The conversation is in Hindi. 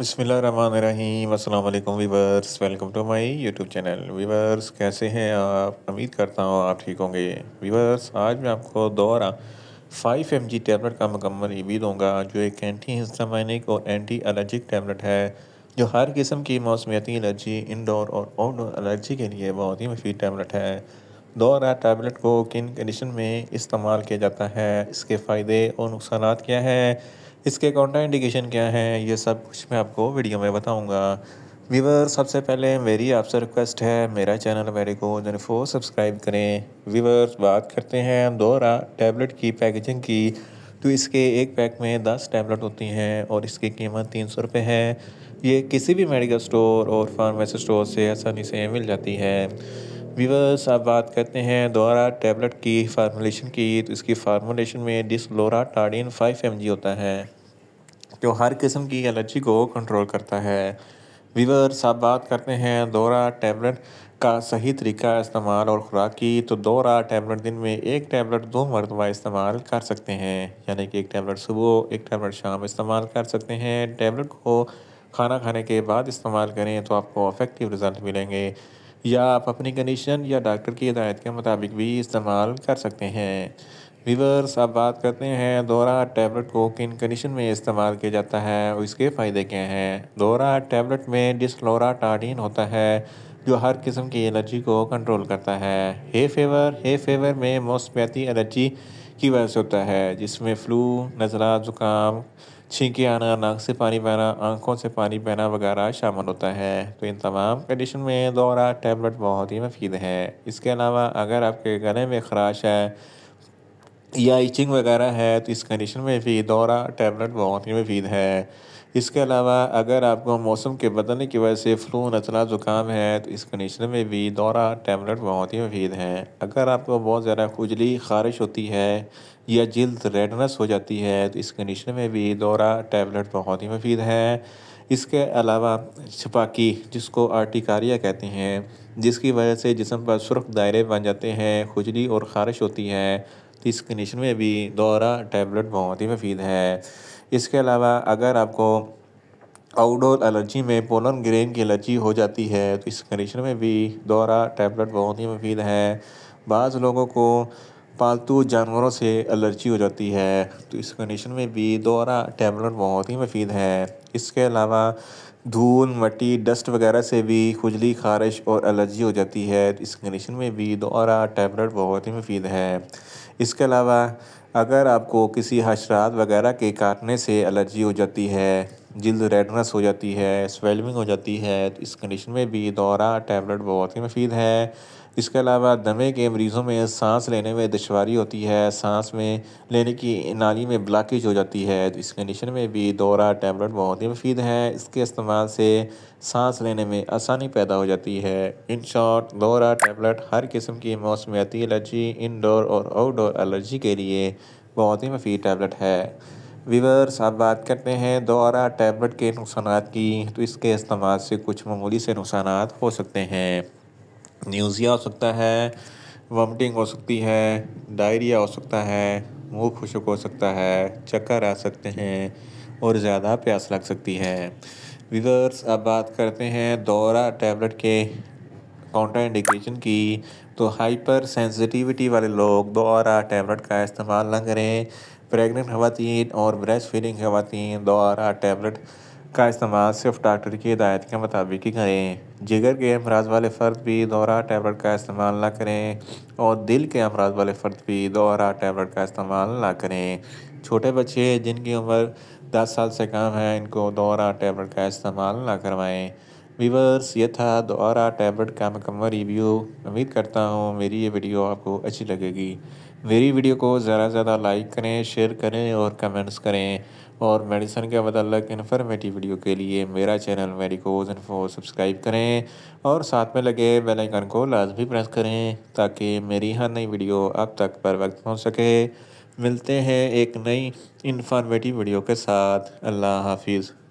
बसमीम अल्लाम viewers welcome to my YouTube channel viewers कैसे हैं आप उम्मीद करता हूँ आप ठीक होंगे वीवर्स आज मैं आपको दोबारा फाइव एम जी टैबलेट का मुकम्मल रिव्यू दूँगा जो एक एंटी हिस्टामाइनिक और एंटी एलर्जिक टैबलेट है जो हर किस्म की मौसमियाती एलर्जी इनडोर और आउटडोर एलर्जी के लिए बहुत ही मुफीद टैबलेट है दोबारा टैबलेट को किन कंडीशन में इस्तेमाल किया जाता है इसके फ़ायदे और नुकसान क्या है इसके काउंटर इंडिकेशन क्या है ये सब कुछ मैं आपको वीडियो में बताऊँगा वीवर सबसे पहले मेरी आपसे रिक्वेस्ट है मेरा चैनल मेरे को जन फोर सब्सक्राइब करें वीवर बात करते हैं दोहरा टैबलेट की पैकेजिंग की तो इसके एक पैक में दस टैबलेट होती हैं और इसकी कीमत तीन सौ रुपये है ये किसी भी मेडिकल स्टोर और फार्मेसी स्टोर से आसानी से मिल जाती है व्यूवर्स आप बात करते हैं दोहरा टैबलेट की फार्मूलेशन की तो इसकी फार्मूलेशन में डिसलोरा टाडिन फाइव एम होता है जो हर किस्म की एलर्जी को कंट्रोल करता है व्यूवर्स आप बात करते हैं दोहरा टैबलेट का सही तरीका इस्तेमाल और ख़ुराक की तो दो टैबलेट दिन में एक टैबलेट दो मरतबा इस्तेमाल कर सकते हैं यानी कि एक टैबलेट सुबह एक टैबलेट शाम इस्तेमाल कर सकते हैं टैबलेट को खाना खाने के बाद इस्तेमाल करें तो आपको अफेक्टिव रिज़ल्ट मिलेंगे या आप अपनी कंडीशन या डॉक्टर की हिदायत के मुताबिक भी इस्तेमाल कर सकते हैं वीवर्स आप बात करते हैं दोहरा टैबलेट को किन कंडीशन में इस्तेमाल किया जाता है और इसके फ़ायदे क्या हैं दोहरा टैबलेट में टाडीन होता है जो हर किस्म की एलर्जी को कंट्रोल करता है हे फेवर हे फेवर में मौसमियाती एलर्जी की वजह से होता है जिसमें फ्लू नज़ला ज़ुकाम छींके आना नाक से पानी बहना आंखों से पानी बहना वगैरह शामिल होता है तो इन तमाम कंडीशन में दौरा टैबलेट बहुत ही मफीद है इसके अलावा अगर आपके गले में खराश है या इचिंग वगैरह है तो इस कंडीशन में भी दौरा टैबलेट बहुत ही मुफीद है इसके अलावा अगर आपको मौसम के बदलने की वजह से फ्लू नचला ज़ुकाम है तो इस कंडीशन में भी दौरा टैबलेट बहुत ही मुफीद है अगर आपको बहुत ज़्यादा खुजली खारिश होती है या जल्द रेडनेस हो जाती है तो इस कंडीशन में भी दौरा टैबलेट बहुत ही मुफीद है इसके अलावा छपाकी जिसको आर्टिकारिया कहते हैं जिसकी वजह से जिसम पर सुर्ख दायरे बन जाते हैं खुजली और खारिश होती है तो इस कंडीशन में भी दौरा टैबलेट बहुत ही मफीद है इसके अलावा अगर आपको आउटडोर एलर्जी में पोलन ग्रेन की एलर्जी हो जाती है तो इस कंडीशन में भी दौरा टैबलेट बहुत ही मफीद है बाज़ लोगों को पालतू जानवरों से एलर्जी हो जाती है तो इस कंडीशन में भी दौरा टैबलेट बहुत ही मफीद है इसके अलावा धूल मट्टी डस्ट वगैरह से भी खुजली खारिश और एलर्जी हो जाती है इस कंडीशन में भी दोहरा टैबलेट बहुत ही मुफीद है इसके अलावा अगर आपको किसी हशरात वगैरह के काटने से एलर्जी हो जाती है जल्द रेडनेस हो जाती है स्वेलमिंग हो जाती है तो इस कंडीशन में भी दोहरा टैबलेट बहुत ही मुफीद है इसके अलावा दमे के मरीज़ों में सांस लेने में दुशारी होती है सांस में लेने की नाली में ब्लॉकेज हो जाती है इस कंडीशन में भी दौरा टैबलेट बहुत ही मुफीद है इसके इस्तेमाल से सांस लेने में आसानी पैदा हो जाती है इन शॉर्ट दौरा टैबलेट हर किस्म की मौसमियाती एलर्जी इनडोर और आउटडोर एलर्जी के लिए बहुत ही मुफीद टैबलेट है वीवर्स आप बात करते हैं दौरा टैबलेट के नुकसान की तो इसके इस्तेमाल से कुछ मामूली से नुकसान हो सकते हैं न्यूज़िया हो सकता है वॉमिटिंग हो सकती है डायरिया हो सकता है मुँह खुशक हो सकता है चक्कर आ सकते हैं और ज़्यादा प्यास लग सकती है विवर्स अब बात करते हैं दौरा टैबलेट के काउंटर इंडिकेशन की तो हाइपर सेंसिटिविटी वाले लोग दोबारा टैबलेट का इस्तेमाल न करें प्रेग्नेंट खातन और ब्रेस्ट फीडिंग खातन दोबारा टैबलेट का इस्तेमाल सिर्फ डॉक्टर की हिदायत के मुताबिक ही करें जिगर के अमराज वाले फ़र्द भी दोहरा टैबलेट का इस्तेमाल ना करें और दिल के अमराज वाले फ़र्द भी दोहरा टैबलेट का इस्तेमाल ना करें छोटे बच्चे जिनकी उम्र दस साल से कम है इनको दोहरा टैबलेट का इस्तेमाल ना करवाएं वीवर्स ये था दोबारा टैबलेट का मुकम्मल रिव्यू उम्मीद करता हूँ मेरी ये वीडियो आपको अच्छी लगेगी मेरी वीडियो को ज़्यादा से ज़्यादा लाइक करें शेयर करें और कमेंट्स करें और मेडिसिन के मतलब इन्फॉर्मेटिव वीडियो के लिए मेरा चैनल मेडिकोज इन्फो सब्सक्राइब करें और साथ में लगे बेल आइकन को लाजमी प्रेस करें ताकि मेरी हर नई वीडियो अब तक पर वक्त पहुँच सके मिलते हैं एक नई इन्फॉर्मेटिव वीडियो के साथ अल्लाह हाफिज़